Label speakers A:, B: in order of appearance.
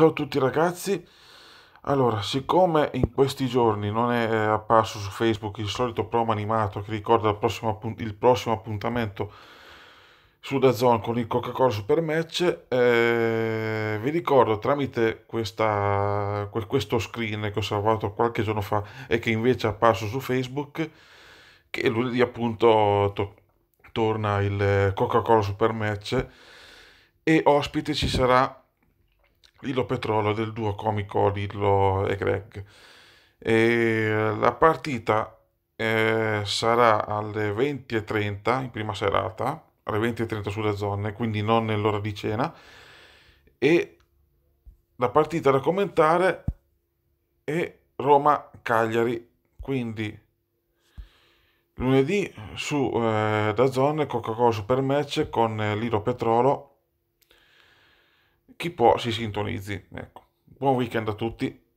A: Ciao a tutti ragazzi, allora siccome in questi giorni non è eh, apparso su Facebook il solito promo animato che ricorda il prossimo, appunt il prossimo appuntamento su The Zone con il Coca-Cola Super Match, eh, vi ricordo tramite questa, questo screen che ho salvato qualche giorno fa e che invece è apparso su Facebook che lunedì appunto to torna il eh, Coca-Cola Super Match e ospite ci sarà Lillo Petrolo del duo comico Lillo e Greg. E la partita eh, sarà alle 20.30 in prima serata, alle 20.30 sulle zone, quindi non nell'ora di cena. E la partita da commentare è Roma-Cagliari, quindi lunedì su eh, da zone Coca-Cola Supermatch con eh, Petrolo chi può si sintonizzi. Ecco. Buon weekend a tutti.